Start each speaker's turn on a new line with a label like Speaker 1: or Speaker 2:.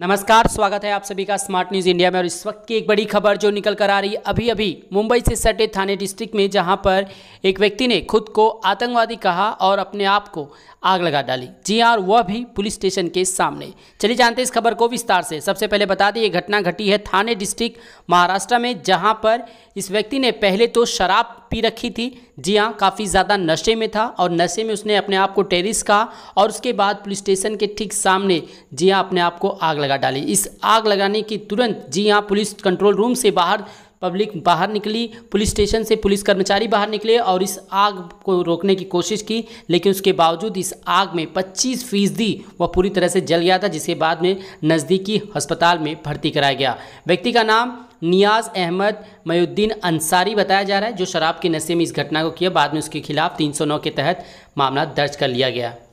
Speaker 1: नमस्कार स्वागत है आप सभी का स्मार्ट न्यूज़ इंडिया में और इस वक्त की एक बड़ी खबर जो निकल कर आ रही है अभी अभी मुंबई से सटे थाने डिस्ट्रिक्ट में जहां पर एक व्यक्ति ने खुद को आतंकवादी कहा और अपने आप को आग लगा डाली जी हाँ और वह भी पुलिस स्टेशन के सामने चलिए जानते हैं इस खबर को विस्तार से सबसे पहले बता दें ये घटना घटी है थाने डिस्ट्रिक्ट महाराष्ट्र में जहाँ पर इस व्यक्ति ने पहले तो शराब पी रखी थी जी हाँ काफ़ी ज़्यादा नशे में था और नशे में उसने अपने आप को टेरिस कहा और उसके बाद पुलिस स्टेशन के ठीक सामने जी हाँ अपने आप को आग लगा डाली इस आग लगाने की तुरंत जी हाँ पुलिस कंट्रोल रूम से बाहर पब्लिक बाहर निकली पुलिस स्टेशन से पुलिस कर्मचारी बाहर निकले और इस आग को रोकने की कोशिश की लेकिन उसके बावजूद इस आग में 25 फीसदी वह पूरी तरह से जल गया था जिसके बाद में नज़दीकी अस्पताल में भर्ती कराया गया व्यक्ति का नाम नियाज़ अहमद मयुद्दीन अंसारी बताया जा रहा है जो शराब के नशे में इस घटना को किया बाद में उसके खिलाफ 309 के तहत मामला दर्ज कर लिया गया